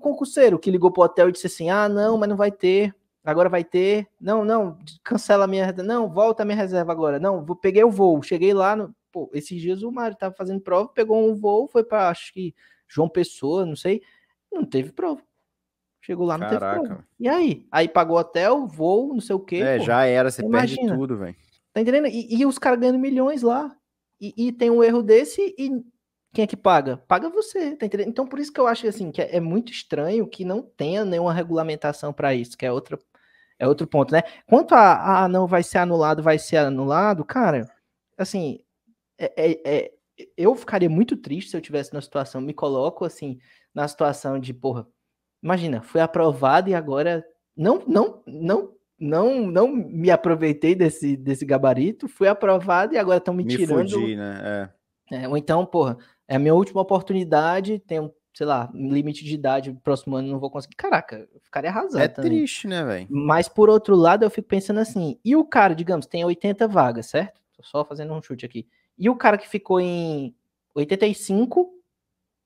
concurseiro que ligou pro hotel e disse assim: ah, não, mas não vai ter, agora vai ter, não, não, cancela a minha reserva, não, volta a minha reserva agora, não, vou, peguei o voo, cheguei lá, no... Pô, esses dias o Mário tava fazendo prova, pegou um voo, foi para acho que João Pessoa, não sei, não teve prova. Chegou lá, não Caraca. teve prova. E aí? Aí pagou hotel, voo, não sei o quê. É, pô. já era, você Imagina. perde tudo, velho. Tá entendendo? E, e os caras ganhando milhões lá. E, e, tem um erro desse e quem é que paga? Paga você, tá entendendo? Então, por isso que eu acho assim, que é, é muito estranho que não tenha nenhuma regulamentação para isso, que é, outra, é outro ponto, né? Quanto a, a ah, não vai ser anulado, vai ser anulado, cara, assim, é, é, é eu ficaria muito triste se eu tivesse na situação, me coloco assim, na situação de, porra, imagina, foi aprovado e agora não, não, não não não me aproveitei desse, desse gabarito, fui aprovado e agora estão me, me tirando. né? É. É, ou então, porra, é a minha última oportunidade, tem sei lá, limite de idade, próximo ano não vou conseguir. Caraca, eu ficaria arrasado. É também. triste, né, velho? Mas por outro lado, eu fico pensando assim, e o cara, digamos, tem 80 vagas, certo? Tô só fazendo um chute aqui. E o cara que ficou em 85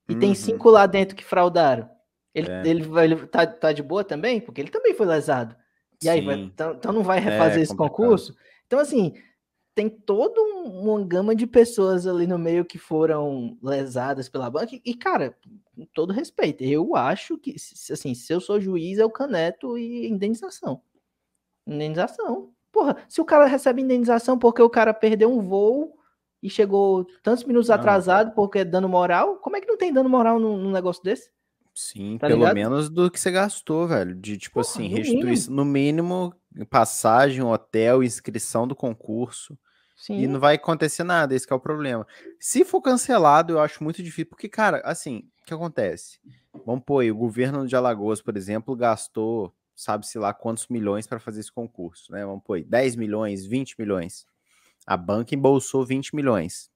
e uhum. tem cinco lá dentro que fraudaram. Ele, é. ele, ele tá, tá de boa também? Porque ele também foi lesado. E aí, vai, então, então não vai é refazer é, esse concurso? Então, assim, tem toda uma gama de pessoas ali no meio que foram lesadas pela banca. E, cara, com todo respeito, eu acho que, assim, se eu sou juiz, é o caneto e indenização. Indenização. Porra, se o cara recebe indenização porque o cara perdeu um voo e chegou tantos minutos não. atrasado porque é dano moral, como é que não tem dano moral num, num negócio desse? Sim, tá pelo ligado? menos do que você gastou, velho. De tipo Porra, assim, restituição. No mínimo, passagem, hotel, inscrição do concurso. Sim. E não vai acontecer nada, esse é o problema. Se for cancelado, eu acho muito difícil, porque, cara, assim, o que acontece? Vamos pôr aí, o governo de Alagoas, por exemplo, gastou, sabe-se lá quantos milhões para fazer esse concurso, né? Vamos pôr aí, 10 milhões, 20 milhões. A banca embolsou 20 milhões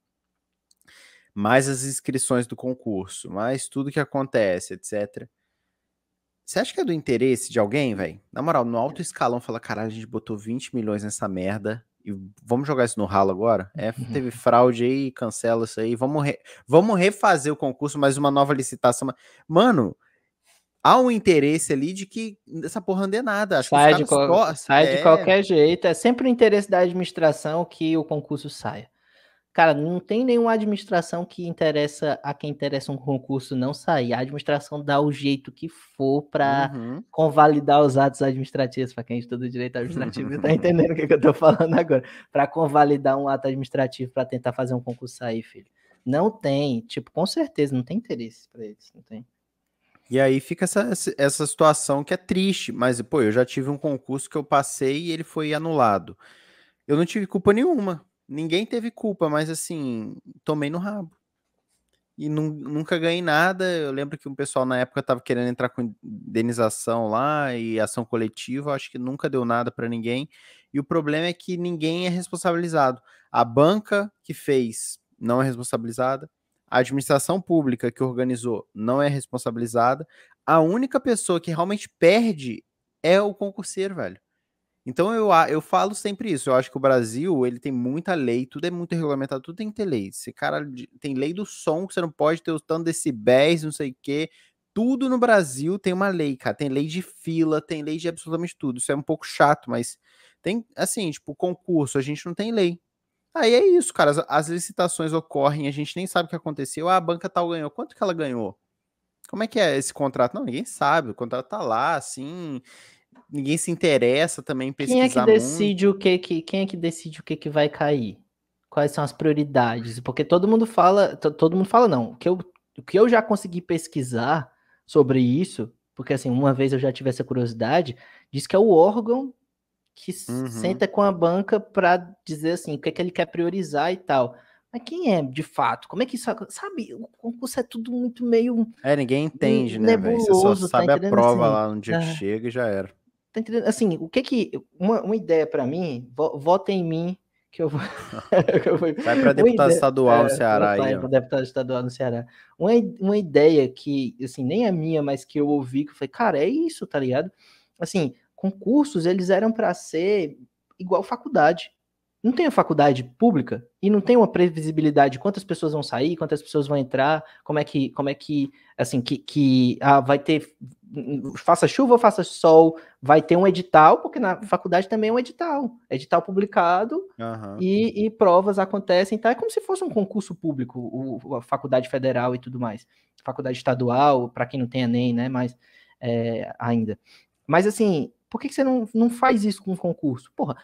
mais as inscrições do concurso, mais tudo que acontece, etc. Você acha que é do interesse de alguém, velho? Na moral, no alto é. escalão fala, caralho, a gente botou 20 milhões nessa merda e vamos jogar isso no ralo agora? É, uhum. teve fraude aí, cancela isso aí, vamos, re... vamos refazer o concurso, mais uma nova licitação. Mano, há um interesse ali de que essa porra não dê nada. Acho sai de, co... sai é... de qualquer jeito, é sempre o interesse da administração que o concurso saia. Cara, não tem nenhuma administração que interessa a quem interessa um concurso não sair. A administração dá o jeito que for para uhum. convalidar os atos administrativos, para quem estuda direito administrativo está entendendo o que, que eu estou falando agora. Para convalidar um ato administrativo para tentar fazer um concurso sair, filho. Não tem, tipo, com certeza, não tem interesse para eles, não tem. E aí fica essa, essa situação que é triste, mas, pô, eu já tive um concurso que eu passei e ele foi anulado. Eu não tive culpa nenhuma ninguém teve culpa, mas assim, tomei no rabo. E nu nunca ganhei nada. Eu lembro que um pessoal na época estava querendo entrar com indenização lá e ação coletiva. Acho que nunca deu nada para ninguém. E o problema é que ninguém é responsabilizado. A banca que fez não é responsabilizada. A administração pública que organizou não é responsabilizada. A única pessoa que realmente perde é o concurseiro, velho. Então eu, eu falo sempre isso. Eu acho que o Brasil ele tem muita lei, tudo é muito regulamentado, tudo tem que ter lei. Esse cara tem lei do som, que você não pode ter os decibéis, não sei o quê. Tudo no Brasil tem uma lei, cara. Tem lei de fila, tem lei de absolutamente tudo. Isso é um pouco chato, mas tem assim, tipo, concurso, a gente não tem lei. Aí é isso, cara. As, as licitações ocorrem, a gente nem sabe o que aconteceu. Ah, a banca tal ganhou. Quanto que ela ganhou? Como é que é esse contrato? Não, ninguém sabe. O contrato tá lá, assim ninguém se interessa também em pesquisar quem é que decide muito. o que, que quem é que decide o que, que vai cair quais são as prioridades porque todo mundo fala todo mundo fala não o que eu o que eu já consegui pesquisar sobre isso porque assim uma vez eu já tive essa curiosidade diz que é o órgão que uhum. senta com a banca para dizer assim o que é que ele quer priorizar e tal mas quem é de fato? Como é que isso sabe? O concurso é tudo muito meio. É, ninguém entende, nebuloso, né? Véio? Você só tá sabe tá a prova assim. lá no dia é. que chega e já era. Tá entendendo? Assim, o que que. Uma, uma ideia para mim, vo, vota em mim que eu vou. vai para deputado ideia, estadual é, no Ceará aí. Vai para deputado estadual no Ceará. Uma, uma ideia que, assim, nem a é minha, mas que eu ouvi, que eu falei, cara, é isso, tá ligado? Assim, concursos, eles eram para ser igual faculdade não tem a faculdade pública e não tem uma previsibilidade de quantas pessoas vão sair, quantas pessoas vão entrar, como é que, como é que, assim, que, que ah, vai ter, faça chuva ou faça sol, vai ter um edital, porque na faculdade também é um edital, edital publicado uhum. e, e, provas acontecem, tá? É como se fosse um concurso público, o, a faculdade federal e tudo mais, faculdade estadual, para quem não tem Enem, né, mas é, ainda. Mas, assim, por que, que você não, não faz isso com o concurso? Porra,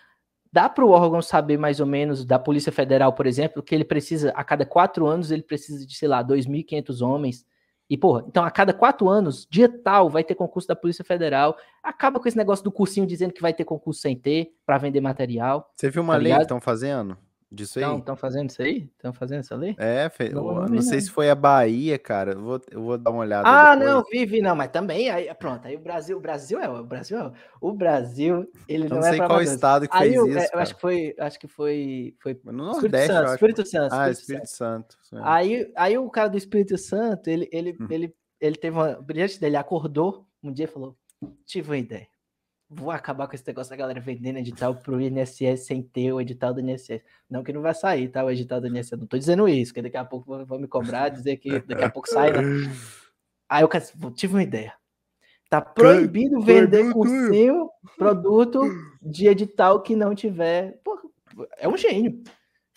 dá para o órgão saber mais ou menos da Polícia Federal, por exemplo, que ele precisa, a cada quatro anos, ele precisa de, sei lá, 2.500 homens. E, porra, então a cada quatro anos, dia tal, vai ter concurso da Polícia Federal. Acaba com esse negócio do cursinho dizendo que vai ter concurso sem ter, para vender material. Você viu uma tá lei ligado? que estão fazendo? disso aí. Estão fazendo isso aí? Estão fazendo isso ali? É, fe... não, não, não sei não. se foi a Bahia, cara. Eu vou, eu vou dar uma olhada. Ah, depois. não, vive, não, mas também. Aí, pronto, aí o Brasil, o Brasil é o Brasil. É, o Brasil, ele não, não é sei é qual estado que aí fez é, eu, isso. Eu acho que foi, acho que foi, foi no Nordeste, Espírito Santo, Espírito Santo. Ah, Espírito, Santo. Santo. Aí, aí o cara do Espírito Santo, ele, ele, hum. ele, ele teve uma brilhante dele, acordou um dia e falou: tive uma ideia vou acabar com esse negócio da galera vendendo edital pro INSS sem ter o edital do INSS. Não que não vai sair, tá? O edital do INSS. Não tô dizendo isso, que daqui a pouco vão me cobrar, dizer que daqui a pouco sai. Né? Aí eu tive uma ideia. Tá proibido vender o seu produto de edital que não tiver. Pô, é um gênio.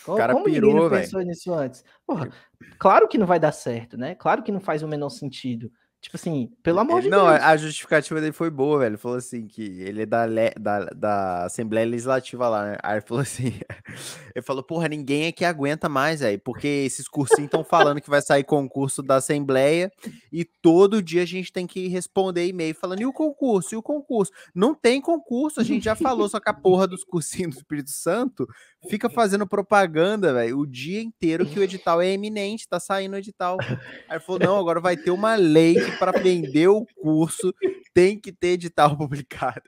O cara Como pirou, velho. pensou nisso antes? Porra, claro que não vai dar certo, né? Claro que não faz o menor sentido. Tipo assim, pelo é, amor de não, Deus. Não, a justificativa dele foi boa, velho. Ele falou assim que ele é da, da, da Assembleia Legislativa lá, né? Aí ele falou assim. ele falou, porra, ninguém aqui aguenta mais, velho. Porque esses cursinhos estão falando que vai sair concurso da Assembleia e todo dia a gente tem que responder e-mail falando, e o concurso? E o concurso? Não tem concurso, a gente já falou, só que a porra dos cursinhos do Espírito Santo fica fazendo propaganda, velho, o dia inteiro que o edital é eminente, tá saindo o edital. Aí falou: não, agora vai ter uma lei para vender o curso tem que ter edital publicado.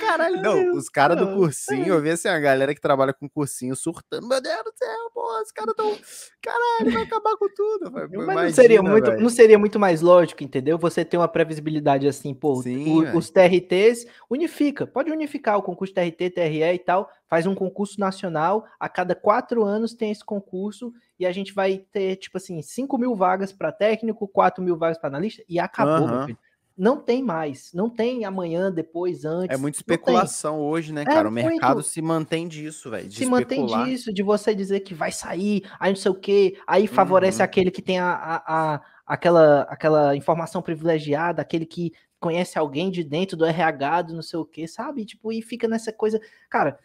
Caralho, não, os caras do cursinho, é. eu vi assim, a galera que trabalha com cursinho surtando, meu Deus do céu, pô, os caras tão, caralho, vai acabar com tudo. Mas Imagina, não, seria muito, não seria muito mais lógico, entendeu? Você ter uma previsibilidade assim, pô, Sim, o, os TRTs, unifica, pode unificar o concurso TRT, TRE e tal, faz um concurso nacional, a cada quatro anos tem esse concurso e a gente vai ter, tipo assim, 5 mil vagas para técnico, 4 mil vagas para analista, e acabou, meu filho não tem mais, não tem amanhã, depois, é antes. É muita especulação hoje, né, é cara? É o muito... mercado se mantém disso, velho. Se especular. mantém disso, de você dizer que vai sair, aí não sei o quê, aí favorece uhum. aquele que tem a, a, a, aquela, aquela informação privilegiada, aquele que conhece alguém de dentro do RH, do não sei o quê, sabe? Tipo, e fica nessa coisa. Cara,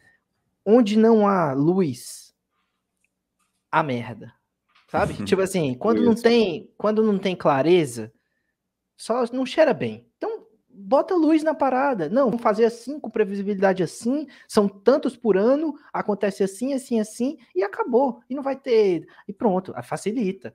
onde não há luz, há merda. Sabe? tipo assim, quando não tem, quando não tem clareza só não cheira bem. Então, bota luz na parada. Não, vamos fazer assim, com previsibilidade assim, são tantos por ano, acontece assim, assim, assim, e acabou. E não vai ter. E pronto, facilita.